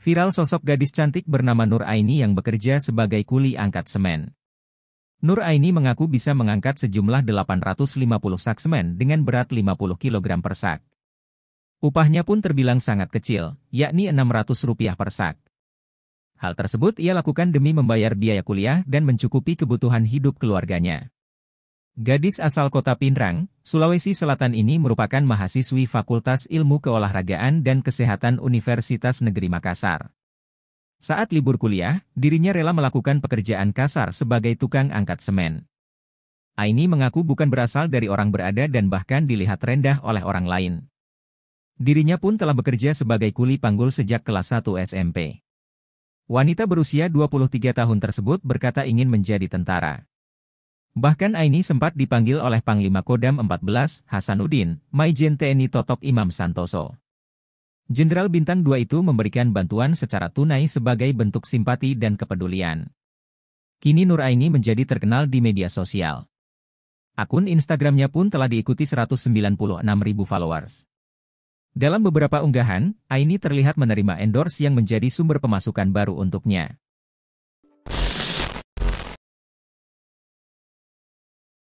Viral sosok gadis cantik bernama Nur Aini yang bekerja sebagai kuli angkat semen. Nur Aini mengaku bisa mengangkat sejumlah 850 sak semen dengan berat 50 kg per sak. Upahnya pun terbilang sangat kecil, yakni Rp600 per sak. Hal tersebut ia lakukan demi membayar biaya kuliah dan mencukupi kebutuhan hidup keluarganya. Gadis asal kota Pinrang, Sulawesi Selatan ini merupakan mahasiswi Fakultas Ilmu Keolahragaan dan Kesehatan Universitas Negeri Makassar. Saat libur kuliah, dirinya rela melakukan pekerjaan kasar sebagai tukang angkat semen. Aini mengaku bukan berasal dari orang berada dan bahkan dilihat rendah oleh orang lain. Dirinya pun telah bekerja sebagai kuli panggul sejak kelas 1 SMP. Wanita berusia 23 tahun tersebut berkata ingin menjadi tentara. Bahkan Aini sempat dipanggil oleh Panglima Kodam 14, Hasanuddin, Maijen TNI Totok Imam Santoso. Jenderal Bintang 2 itu memberikan bantuan secara tunai sebagai bentuk simpati dan kepedulian. Kini Nur Aini menjadi terkenal di media sosial. Akun Instagramnya pun telah diikuti 196 ribu followers. Dalam beberapa unggahan, Aini terlihat menerima endorse yang menjadi sumber pemasukan baru untuknya.